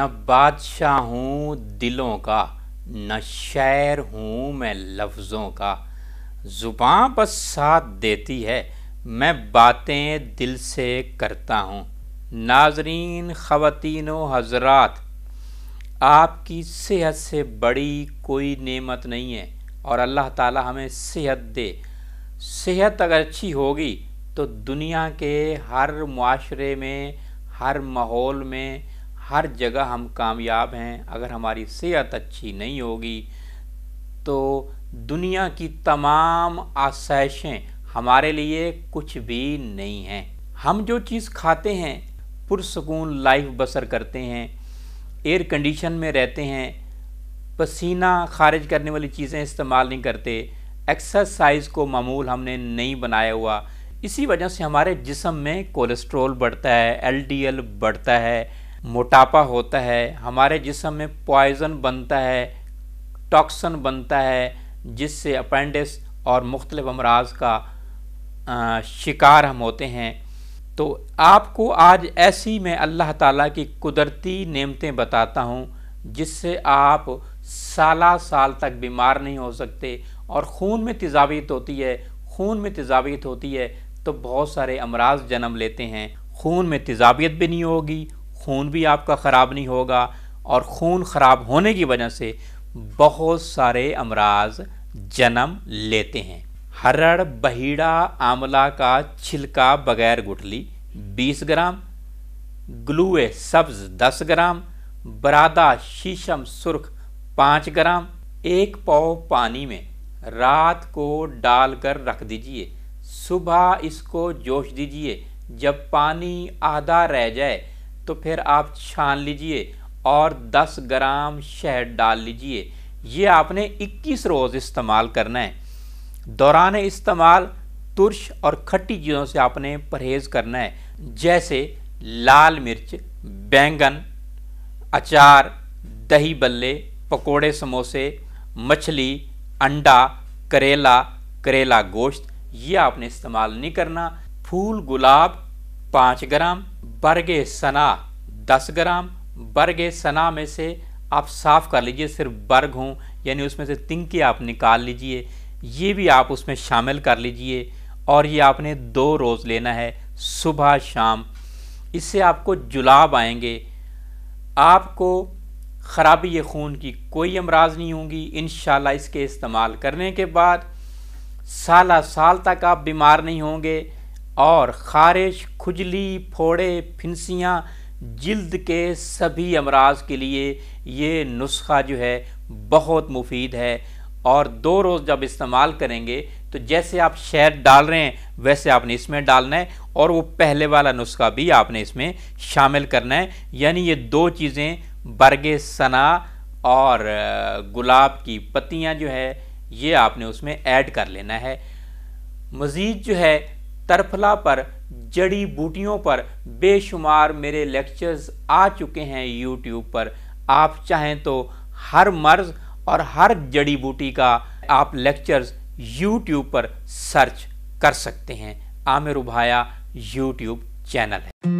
نہ بادشاہ ہوں دلوں کا نہ شعر ہوں میں لفظوں کا زباں بس ساتھ دیتی ہے میں باتیں دل سے کرتا ہوں ناظرین خواتین و حضرات آپ کی صحت سے بڑی کوئی نعمت نہیں ہے اور اللہ تعالی ہمیں صحت دے صحت اگر اچھی ہوگی تو دنیا کے ہر معاشرے میں ہر ماحول میں ہر جگہ ہم کامیاب ہیں اگر ہماری صحت اچھی نہیں ہوگی تو دنیا کی تمام آسائشیں ہمارے لیے کچھ بھی نہیں ہیں ہم جو چیز کھاتے ہیں پرسکون لائف بسر کرتے ہیں ایئر کنڈیشن میں رہتے ہیں پسینہ خارج کرنے والی چیزیں استعمال نہیں کرتے ایکسرسائز کو معمول ہم نے نہیں بنایا ہوا اسی وجہ سے ہمارے جسم میں کولیسٹرول بڑھتا ہے ایل ڈی ایل بڑھتا ہے موٹاپا ہوتا ہے ہمارے جسم میں پوائزن بنتا ہے ٹاکسن بنتا ہے جس سے اپینڈس اور مختلف امراض کا شکار ہم ہوتے ہیں تو آپ کو آج ایسی میں اللہ تعالیٰ کی قدرتی نعمتیں بتاتا ہوں جس سے آپ سالہ سال تک بیمار نہیں ہو سکتے اور خون میں تجاویت ہوتی ہے خون میں تجاویت ہوتی ہے تو بہت سارے امراض جنم لیتے ہیں خون میں تجاویت بھی نہیں ہوگی خون بھی آپ کا خراب نہیں ہوگا اور خون خراب ہونے کی وجہ سے بہت سارے امراض جنم لیتے ہیں ہرڑ بہیڑا آملا کا چھلکا بغیر گٹھلی بیس گرام گلوئے سبز دس گرام برادہ شیشم سرخ پانچ گرام ایک پاؤ پانی میں رات کو ڈال کر رکھ دیجئے صبح اس کو جوش دیجئے جب پانی آدھا رہ جائے تو پھر آپ چھان لیجئے اور دس گرام شہد ڈال لیجئے یہ آپ نے اکیس روز استعمال کرنا ہے دوران استعمال ترش اور کھٹی چیزوں سے آپ نے پرہیز کرنا ہے جیسے لال مرچ بینگن اچار دہی بلے پکوڑے سموسے مچھلی انڈا کریلا کریلا گوشت یہ آپ نے استعمال نہیں کرنا پھول گلاب پانچ گرام برگ سنا دس گرام برگ ثنا میں سے آپ صاف کر لیجئے صرف برگ ہوں یعنی اس میں سے تنکی آپ نکال لیجئے یہ بھی آپ اس میں شامل کر لیجئے اور یہ آپ نے دو روز لینا ہے صبح شام اس سے آپ کو جلاب آئیں گے آپ کو خرابی خون کی کوئی امراض نہیں ہوں گی انشاءاللہ اس کے استعمال کرنے کے بعد سالہ سال تک آپ بیمار نہیں ہوں گے اور خارش کھجلی پھوڑے پھنسیاں جلد کے سبھی امراض کے لیے یہ نسخہ جو ہے بہت مفید ہے اور دو روز جب استعمال کریں گے تو جیسے آپ شہد ڈال رہے ہیں ویسے آپ نے اس میں ڈالنا ہے اور وہ پہلے والا نسخہ بھی آپ نے اس میں شامل کرنا ہے یعنی یہ دو چیزیں برگ ثنا اور گلاب کی پتیاں جو ہے یہ آپ نے اس میں ایڈ کر لینا ہے مزید جو ہے ترفلا پر جڑی بوٹیوں پر بے شمار میرے لیکچرز آ چکے ہیں یوٹیوب پر آپ چاہیں تو ہر مرض اور ہر جڑی بوٹی کا آپ لیکچرز یوٹیوب پر سرچ کر سکتے ہیں عامر ابھایا یوٹیوب چینل ہے